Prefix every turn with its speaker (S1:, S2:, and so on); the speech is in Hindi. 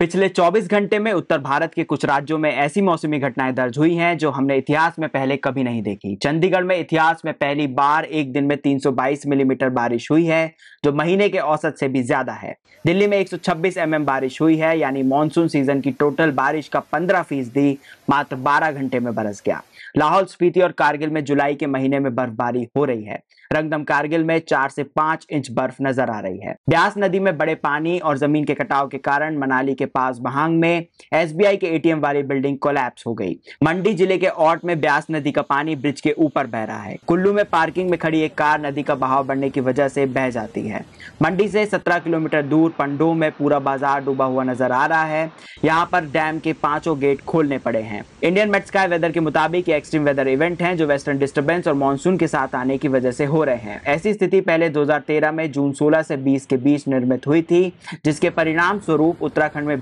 S1: पिछले 24 घंटे में उत्तर भारत के कुछ राज्यों में ऐसी मौसमी घटनाएं दर्ज हुई हैं जो हमने इतिहास में पहले कभी नहीं देखी चंडीगढ़ में इतिहास में पहली बार एक दिन में 322 मिलीमीटर mm बारिश हुई है जो महीने के औसत से भी ज्यादा है दिल्ली में 126 एम mm बारिश हुई है यानी मानसून सीजन की टोटल बारिश का पंद्रह फीसदी मात्र बारह घंटे में बरस गया लाहौल स्पीति और कारगिल में जुलाई के महीने में बर्फबारी हो रही है रंगदम कारगिल में चार से पांच इंच बर्फ नजर आ रही है ब्यास नदी में बड़े पानी और जमीन के कटाव के कारण मनाली के पास बहांग में एसबीआई के एटीएम वाली बिल्डिंग कोलैप्स हो गई मंडी जिले के औट में ब्यास नदी का पानी ब्रिज के ऊपर बह रहा है कुल्लू में पार्किंग में खड़ी एक कार नदी का बहाव बढ़ने की वजह से बह जाती है मंडी से सत्रह किलोमीटर दूर पंडो में पूरा बाजार डूबा हुआ नजर आ रहा है यहाँ पर डैम के पांचों गेट खोलने पड़े हैं इंडियन स्काई वेदर के मुताबिक ये एक्सट्रीम वेदर इवेंट हैं जो वेस्टर्न डिस्टर्बेंस और मानसून के साथ आने की वजह से हो रहे हैं ऐसी स्थिति पहले 2013 में जून 16 से 20 के बीच निर्मित हुई थी जिसके परिणाम स्वरूप उत्तराखंड में